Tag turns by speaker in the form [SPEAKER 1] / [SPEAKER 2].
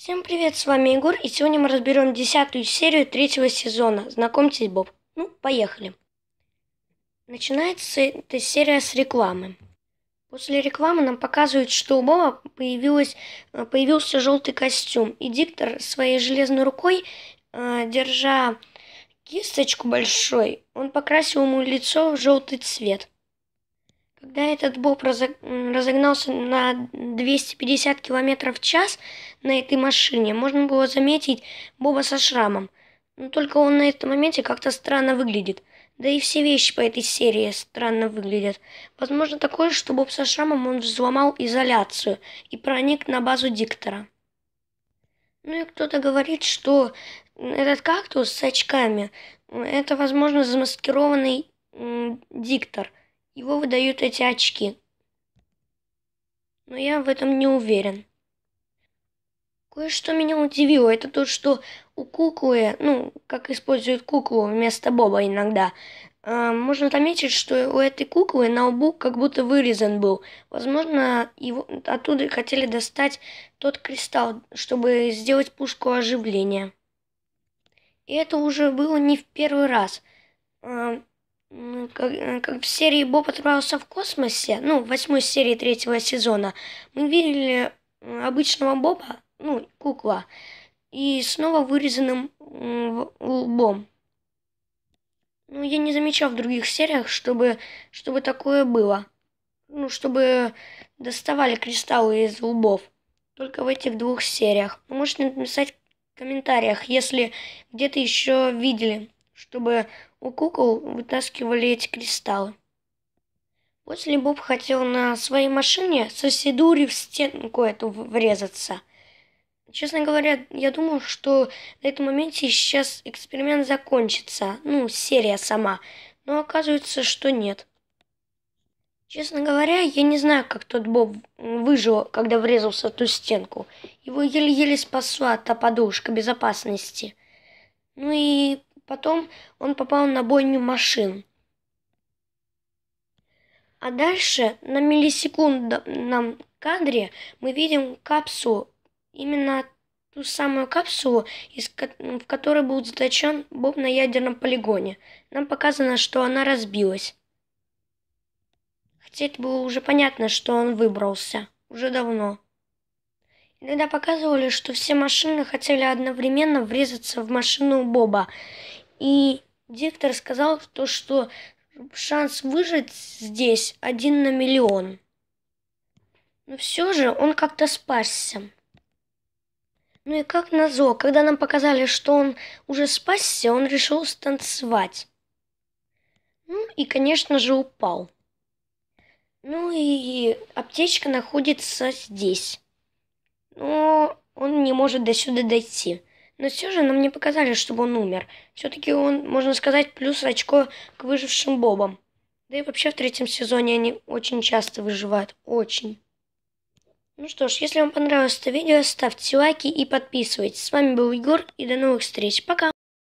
[SPEAKER 1] Всем привет, с вами Егор, и сегодня мы разберем десятую серию третьего сезона. Знакомьтесь, Боб. Ну, поехали. Начинается эта серия с рекламы. После рекламы нам показывают, что у Боба э, появился желтый костюм, и диктор своей железной рукой, э, держа кисточку большой, он покрасил ему лицо в желтый цвет. Когда этот боб разогнался на 250 км в час на этой машине, можно было заметить Боба со шрамом. Но только он на этом моменте как-то странно выглядит. Да и все вещи по этой серии странно выглядят. Возможно такое, что Боб со шрамом он взломал изоляцию и проник на базу диктора. Ну и кто-то говорит, что этот кактус с очками, это, возможно, замаскированный диктор – его выдают эти очки. Но я в этом не уверен. Кое-что меня удивило, это то, что у куклы, ну, как используют куклу вместо Боба иногда, э, можно заметить, что у этой куклы на лбу как будто вырезан был. Возможно, его оттуда хотели достать тот кристалл, чтобы сделать пушку оживления. И это уже было не в первый раз. Э, ну, как, э, как в серии Боб отправился в космосе, ну, в восьмой серии третьего сезона, мы видели э, обычного Боба, ну, кукла, и снова вырезанным лбом. Ну, я не замечал в других сериях, чтобы, чтобы такое было. Ну, чтобы доставали кристаллы из лбов. Только в этих двух сериях. Можете написать в комментариях, если где-то еще видели чтобы у кукол вытаскивали эти кристаллы. После Боб хотел на своей машине со Сидури в стенку эту врезаться. Честно говоря, я думал, что на этом моменте сейчас эксперимент закончится, ну, серия сама, но оказывается, что нет. Честно говоря, я не знаю, как тот Боб выжил, когда врезался в ту стенку. Его еле-еле спасла та подушка безопасности. Ну и Потом он попал на бойню машин. А дальше на миллисекундном кадре мы видим капсулу, именно ту самую капсулу, из, в которой был заточен Боб на ядерном полигоне. Нам показано, что она разбилась. Хотя это было уже понятно, что он выбрался. Уже давно. Иногда показывали, что все машины хотели одновременно врезаться в машину Боба. И диктор сказал то, что шанс выжить здесь один на миллион. Но все же он как-то спасся. Ну и как назло, когда нам показали, что он уже спасся, он решил станцевать. Ну и, конечно же, упал. Ну и аптечка находится здесь. Но он не может до сюда дойти. Но все же нам ну, не показали, чтобы он умер. Все-таки он, можно сказать, плюс очко к выжившим бобам. Да и вообще в третьем сезоне они очень часто выживают. Очень. Ну что ж, если вам понравилось это видео, ставьте лайки и подписывайтесь. С вами был Егор и до новых встреч. Пока!